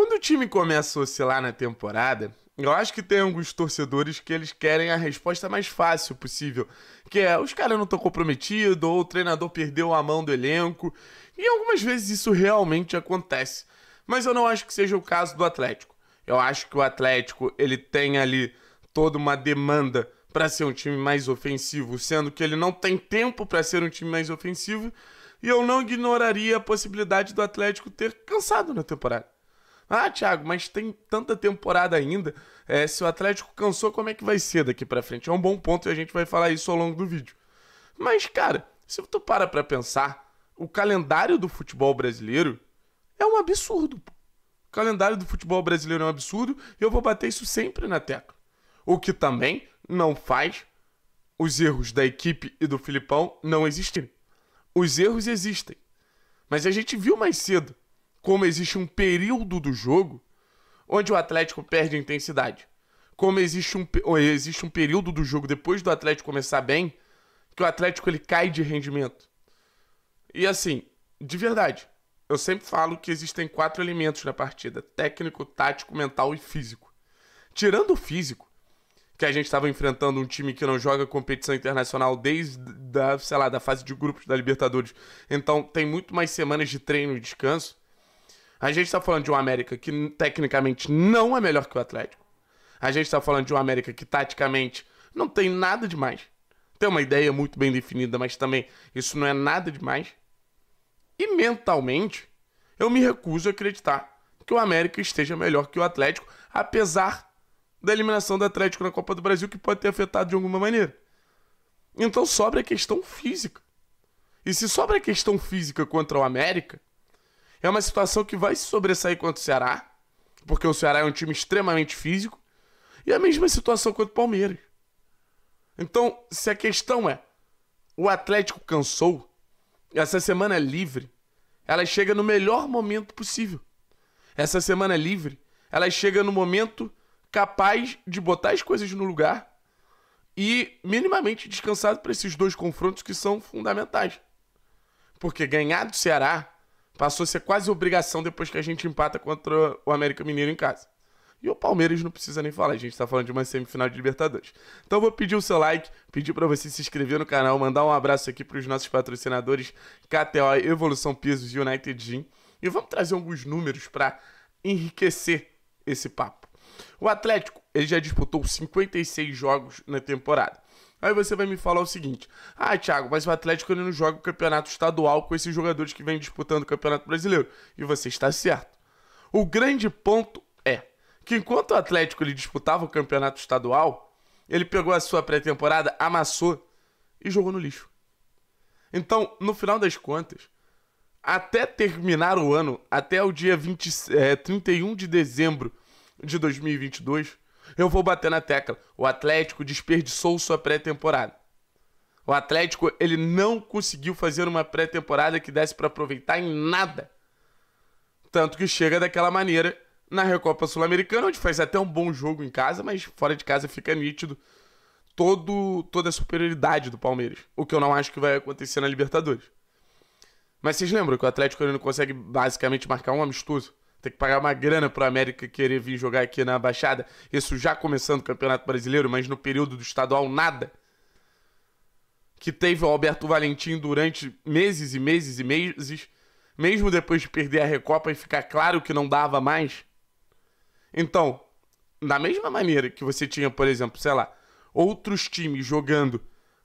Quando o time começa a oscilar na temporada, eu acho que tem alguns torcedores que eles querem a resposta mais fácil possível, que é os caras não estão comprometidos, ou o treinador perdeu a mão do elenco, e algumas vezes isso realmente acontece. Mas eu não acho que seja o caso do Atlético. Eu acho que o Atlético ele tem ali toda uma demanda para ser um time mais ofensivo, sendo que ele não tem tempo para ser um time mais ofensivo, e eu não ignoraria a possibilidade do Atlético ter cansado na temporada. Ah, Thiago, mas tem tanta temporada ainda. É, se o Atlético cansou, como é que vai ser daqui para frente? É um bom ponto e a gente vai falar isso ao longo do vídeo. Mas, cara, se tu para pra pensar, o calendário do futebol brasileiro é um absurdo. O calendário do futebol brasileiro é um absurdo e eu vou bater isso sempre na tecla. O que também não faz os erros da equipe e do Filipão não existirem. Os erros existem. Mas a gente viu mais cedo como existe um período do jogo onde o Atlético perde intensidade. Como existe um, existe um período do jogo depois do Atlético começar bem, que o Atlético ele cai de rendimento. E assim, de verdade, eu sempre falo que existem quatro elementos na partida: técnico, tático, mental e físico. Tirando o físico, que a gente estava enfrentando um time que não joga competição internacional desde da, sei lá, da fase de grupos da Libertadores. Então tem muito mais semanas de treino e descanso. A gente está falando de um América que tecnicamente não é melhor que o Atlético. A gente está falando de um América que taticamente não tem nada demais. Tem uma ideia muito bem definida, mas também isso não é nada demais. E mentalmente, eu me recuso a acreditar que o América esteja melhor que o Atlético, apesar da eliminação do Atlético na Copa do Brasil, que pode ter afetado de alguma maneira. Então sobra a questão física. E se sobra a questão física contra o América, é uma situação que vai se sobressair contra o Ceará, porque o Ceará é um time extremamente físico, e a mesma situação contra o Palmeiras. Então, se a questão é o Atlético cansou, essa semana é livre, ela chega no melhor momento possível. Essa semana é livre, ela chega no momento capaz de botar as coisas no lugar e minimamente descansado para esses dois confrontos que são fundamentais. Porque ganhar do Ceará Passou a ser quase obrigação depois que a gente empata contra o América Mineiro em casa. E o Palmeiras não precisa nem falar, a gente tá falando de uma semifinal de Libertadores. Então vou pedir o seu like, pedir para você se inscrever no canal, mandar um abraço aqui para os nossos patrocinadores KTO, Evolução Pisos e United Gym. E vamos trazer alguns números para enriquecer esse papo. O Atlético, ele já disputou 56 jogos na temporada. Aí você vai me falar o seguinte: ah, Thiago, mas o Atlético ele não joga o campeonato estadual com esses jogadores que vêm disputando o campeonato brasileiro. E você está certo. O grande ponto é que enquanto o Atlético ele disputava o campeonato estadual, ele pegou a sua pré-temporada, amassou e jogou no lixo. Então, no final das contas, até terminar o ano, até o dia 20, é, 31 de dezembro de 2022, eu vou bater na tecla. O Atlético desperdiçou sua pré-temporada. O Atlético ele não conseguiu fazer uma pré-temporada que desse para aproveitar em nada. Tanto que chega daquela maneira na Recopa Sul-Americana, onde faz até um bom jogo em casa, mas fora de casa fica nítido todo, toda a superioridade do Palmeiras. O que eu não acho que vai acontecer na Libertadores. Mas vocês lembram que o Atlético ele não consegue basicamente marcar um amistoso? ter que pagar uma grana pro América querer vir jogar aqui na Baixada. Isso já começando o Campeonato Brasileiro, mas no período do estadual, nada. Que teve o Alberto Valentim durante meses e meses e meses, mesmo depois de perder a Recopa e ficar claro que não dava mais. Então, da mesma maneira que você tinha, por exemplo, sei lá, outros times jogando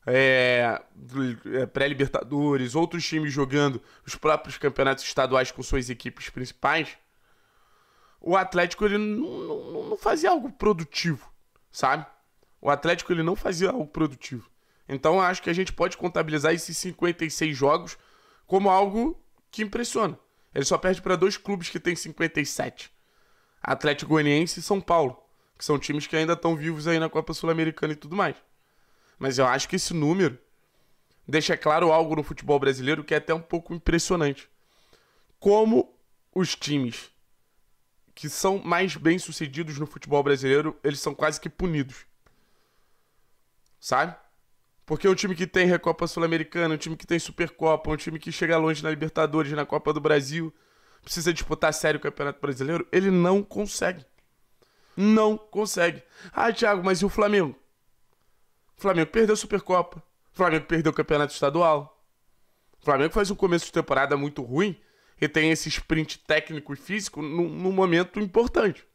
é, é pré-libertadores, outros times jogando os próprios campeonatos estaduais com suas equipes principais, o Atlético ele não, não, não fazia algo produtivo, sabe? O Atlético ele não fazia algo produtivo. Então acho que a gente pode contabilizar esses 56 jogos como algo que impressiona. Ele só perde para dois clubes que têm 57. Atlético Goianiense e São Paulo, que são times que ainda estão vivos aí na Copa Sul-Americana e tudo mais. Mas eu acho que esse número deixa claro algo no futebol brasileiro que é até um pouco impressionante. Como os times que são mais bem sucedidos no futebol brasileiro, eles são quase que punidos. Sabe? Porque um time que tem Recopa Sul-Americana, um time que tem Supercopa, um time que chega longe na Libertadores, na Copa do Brasil, precisa disputar sério o Campeonato Brasileiro, ele não consegue. Não consegue. Ah, Thiago, mas e o Flamengo? O Flamengo perdeu a Supercopa. O Flamengo perdeu o Campeonato Estadual. O Flamengo faz um começo de temporada muito ruim e tem esse sprint técnico e físico num, num momento importante.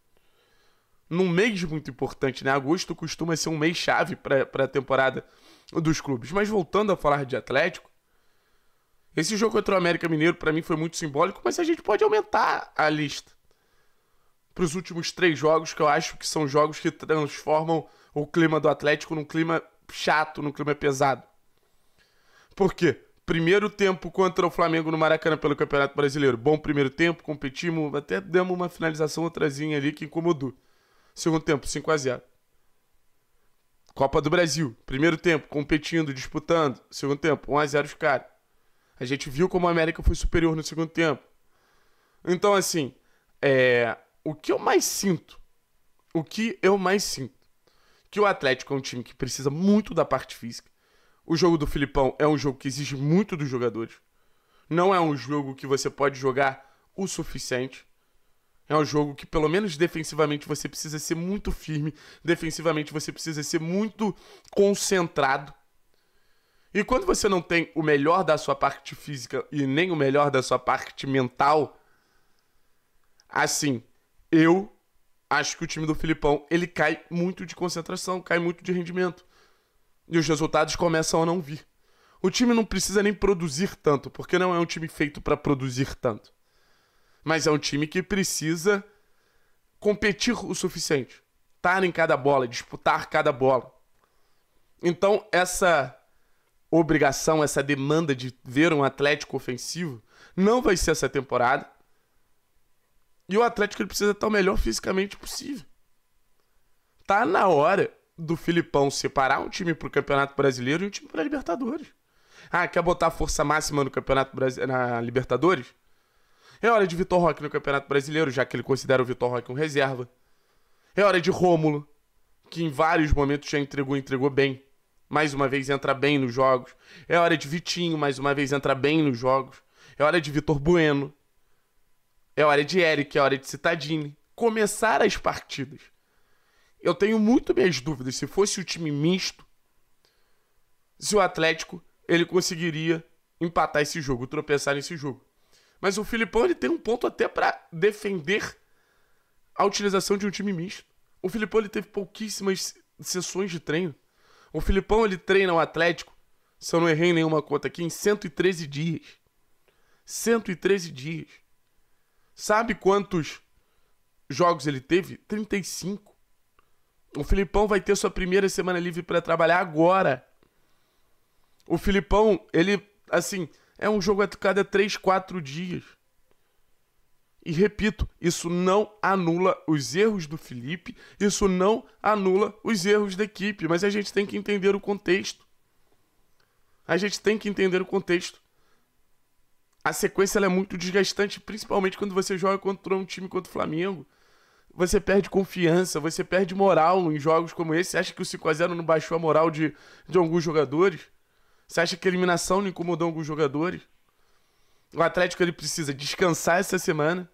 Num mês muito importante, né? Agosto costuma ser um mês chave para a temporada dos clubes. Mas voltando a falar de Atlético, esse jogo contra o América Mineiro para mim foi muito simbólico, mas a gente pode aumentar a lista para os últimos três jogos, que eu acho que são jogos que transformam o clima do Atlético num clima chato, num clima pesado. Por quê? primeiro tempo contra o Flamengo no Maracanã pelo Campeonato Brasileiro. Bom primeiro tempo, competimos, até demos uma finalização outrazinha ali que incomodou. Segundo tempo, 5 a 0 Copa do Brasil, primeiro tempo, competindo, disputando. Segundo tempo, 1 a 0 caras. A gente viu como a América foi superior no segundo tempo. Então, assim, é... o que eu mais sinto, o que eu mais sinto, que o Atlético é um time que precisa muito da parte física o jogo do Filipão é um jogo que exige muito dos jogadores. Não é um jogo que você pode jogar o suficiente. É um jogo que, pelo menos defensivamente, você precisa ser muito firme. Defensivamente, você precisa ser muito concentrado. E quando você não tem o melhor da sua parte física e nem o melhor da sua parte mental, assim, eu acho que o time do Filipão, ele cai muito de concentração, cai muito de rendimento. E os resultados começam a não vir. O time não precisa nem produzir tanto, porque não é um time feito para produzir tanto. Mas é um time que precisa competir o suficiente, estar em cada bola, disputar cada bola. Então, essa obrigação, essa demanda de ver um Atlético ofensivo não vai ser essa temporada. E o Atlético ele precisa estar o melhor fisicamente possível. Tá na hora do Filipão separar um time pro Campeonato Brasileiro e um time pra Libertadores. Ah, quer botar a força máxima no Campeonato Brasileiro, na Libertadores? É hora de Vitor Roque no Campeonato Brasileiro, já que ele considera o Vitor Roque um reserva. É hora de Rômulo, que em vários momentos já entregou, entregou bem. Mais uma vez entra bem nos jogos. É hora de Vitinho, mais uma vez entra bem nos jogos. É hora de Vitor Bueno. É hora de Eric, é hora de Citadini. Começar as partidas. Eu tenho muito minhas dúvidas. Se fosse o time misto, se o Atlético ele conseguiria empatar esse jogo, tropeçar nesse jogo. Mas o Filipão ele tem um ponto até para defender a utilização de um time misto. O Filipão ele teve pouquíssimas sessões de treino. O Filipão ele treina o Atlético, se eu não errei nenhuma conta aqui, em 113 dias. 113 dias. Sabe quantos jogos ele teve? 35. O Filipão vai ter sua primeira semana livre para trabalhar agora. O Filipão, ele, assim, é um jogo a cada 3, 4 dias. E repito, isso não anula os erros do Felipe, isso não anula os erros da equipe, mas a gente tem que entender o contexto. A gente tem que entender o contexto. A sequência é muito desgastante, principalmente quando você joga contra um time contra o Flamengo você perde confiança, você perde moral em jogos como esse. Você acha que o 5x0 não baixou a moral de, de alguns jogadores? Você acha que a eliminação não incomodou alguns jogadores? O Atlético ele precisa descansar essa semana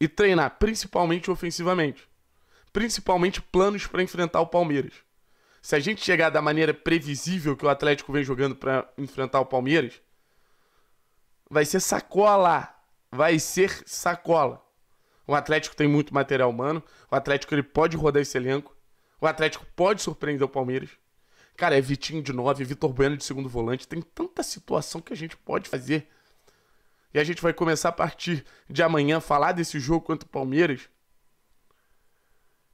e treinar, principalmente ofensivamente. Principalmente planos para enfrentar o Palmeiras. Se a gente chegar da maneira previsível que o Atlético vem jogando para enfrentar o Palmeiras, vai ser sacola. Vai ser sacola. O Atlético tem muito material humano. O Atlético ele pode rodar esse elenco. O Atlético pode surpreender o Palmeiras. Cara, é Vitinho de 9, é Vitor Bueno de segundo volante. Tem tanta situação que a gente pode fazer. E a gente vai começar a partir de amanhã falar desse jogo contra o Palmeiras.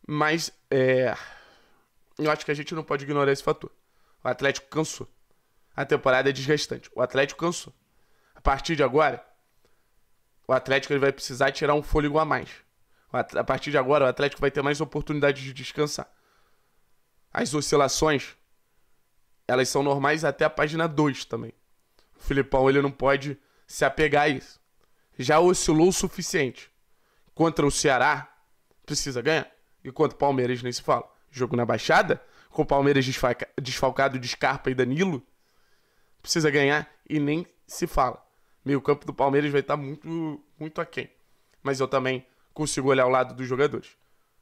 Mas é... eu acho que a gente não pode ignorar esse fator. O Atlético cansou. A temporada é desgastante. O Atlético cansou. A partir de agora, o Atlético ele vai precisar tirar um fôlego a mais. A partir de agora, o Atlético vai ter mais oportunidade de descansar. As oscilações, elas são normais até a página 2 também. O Filipão ele não pode se apegar a isso. Já oscilou o suficiente. Contra o Ceará, precisa ganhar. E contra o Palmeiras, nem se fala. Jogo na Baixada, com o Palmeiras desfalcado de Scarpa e Danilo, precisa ganhar e nem se fala meio campo do Palmeiras vai estar muito, muito aquém. Mas eu também consigo olhar o lado dos jogadores.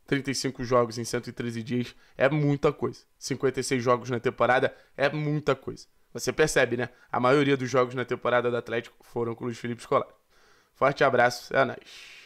35 jogos em 113 dias é muita coisa. 56 jogos na temporada é muita coisa. Você percebe, né? A maioria dos jogos na temporada do Atlético foram com o Luiz Felipe Scolari. Forte abraço, é nóis.